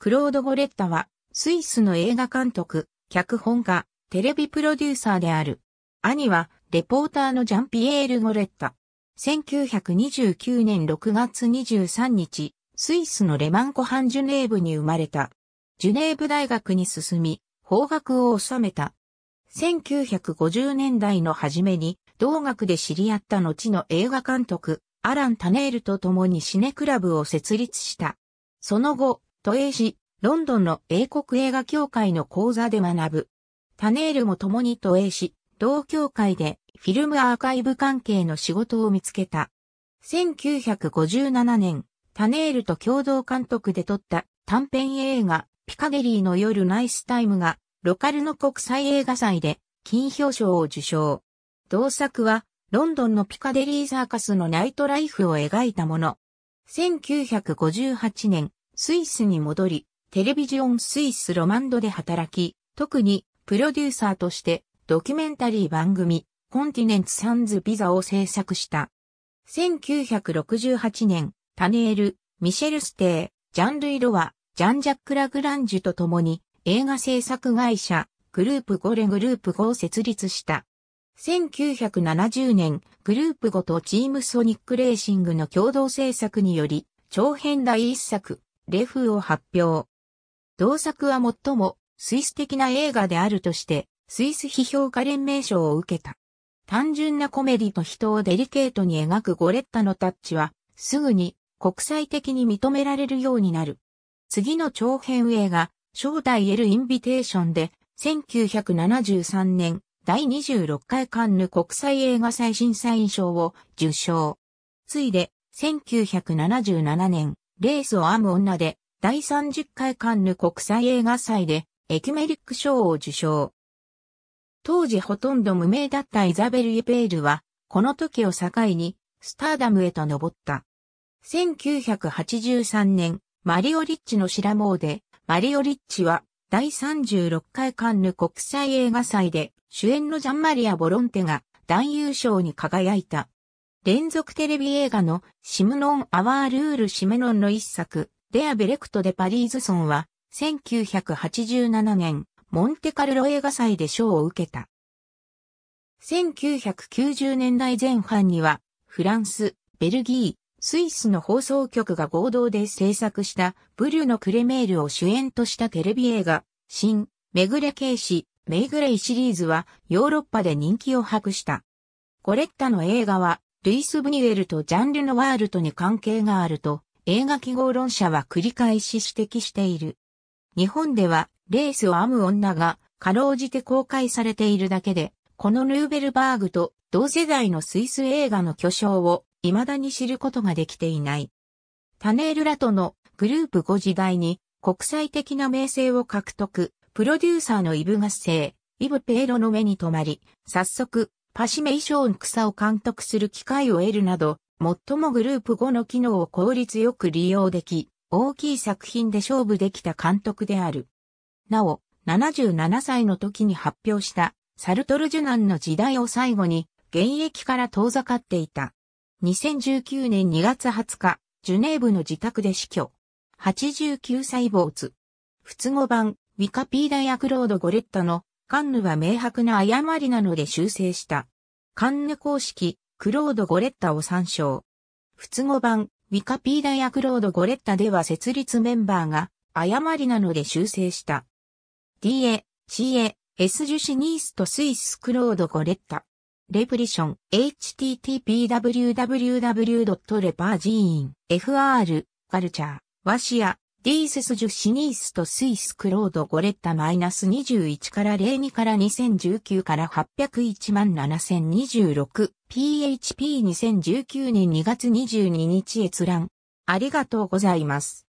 クロード・ゴレッタは、スイスの映画監督、脚本家、テレビプロデューサーである。兄は、レポーターのジャンピエール・ゴレッタ。1929年6月23日、スイスのレマンコハン・ジュネーブに生まれた。ジュネーブ大学に進み、法学を収めた。1950年代の初めに、同学で知り合った後の映画監督、アラン・タネールと共にシネクラブを設立した。その後、都営市、ロンドンの英国映画協会の講座で学ぶ。タネールも共に都営市、同協会でフィルムアーカイブ関係の仕事を見つけた。1957年、タネールと共同監督で撮った短編映画、ピカデリーの夜ナイスタイムが、ロカルの国際映画祭で、金表彰を受賞。同作は、ロンドンのピカデリーサーカスのナイトライフを描いたもの。1958年、スイスに戻り、テレビジョンスイスロマンドで働き、特にプロデューサーとしてドキュメンタリー番組コンティネンツ・サンズ・ビザを制作した。1968年、タネール、ミシェル・ステー、ジャンル・イロワ、ジャン・ジャック・ラグランジュと共に映画制作会社グループ5レグループ5を設立した。1970年、グループ5とチームソニックレーシングの共同制作により、長編第一作、レフを発表。同作は最もスイス的な映画であるとして、スイス批評家連盟賞を受けた。単純なコメディと人をデリケートに描くゴレッタのタッチは、すぐに国際的に認められるようになる。次の長編映画、正体エル・インビテーションで、1973年、第26回カンヌ国際映画最新サイン賞を受賞。ついで、1977年、レースを編む女で、第30回カンヌ国際映画祭で、エキメリック賞を受賞。当時ほとんど無名だったイザベル・イペールは、この時を境に、スターダムへと登った。1983年、マリオ・リッチの白毛で、マリオ・リッチは、第36回カンヌ国際映画祭で、主演のジャンマリア・ボロンテが、男優賞に輝いた。連続テレビ映画のシムノン・アワー・ルール・シメノンの一作、デア・ベレクト・デ・パリーズソンは、1987年、モンテカルロ映画祭で賞を受けた。1990年代前半には、フランス、ベルギー、スイスの放送局が合同で制作したブリュのクレメールを主演としたテレビ映画、シン・メグレ警視、メイグレイシリーズはヨーロッパで人気を博した。ゴレッタの映画はルイス・ブニュエルとジャンル・ノワールとに関係があると、映画記号論者は繰り返し指摘している。日本では、レースを編む女が、かろうじて公開されているだけで、このヌーベルバーグと同世代のスイス映画の巨匠を未だに知ることができていない。タネールラトのグループ5時代に国際的な名声を獲得、プロデューサーのイブガッセイブ・ペイロの目に留まり、早速パシメイ・ション草を監督する機会を得るなど、最もグループ後の機能を効率よく利用でき、大きい作品で勝負できた監督である。なお、77歳の時に発表したサルトル・ジュナンの時代を最後に現役から遠ざかっていた。2019年2月20日、ジュネーブの自宅で死去。89歳坊主。不都合版、ウィカピーダ・ヤクロード・ゴレッタのカンヌは明白な誤りなので修正した。カンヌ公式、クロード・ゴレッタを参照。通語版、ウィカピーダやクロード・ゴレッタでは設立メンバーが誤りなので修正した。DA、CA、S 樹脂ニースとスイスクロード・ゴレッタ。レプリション、h t t p w w w r e p a r g i n f r カルチャー、ワシア、ディーセス・ジュ・シニースとスイス・クロード・ゴレッタ -21 から02から2019から801万 7026PHP2019 年2月22日閲覧。ありがとうございます。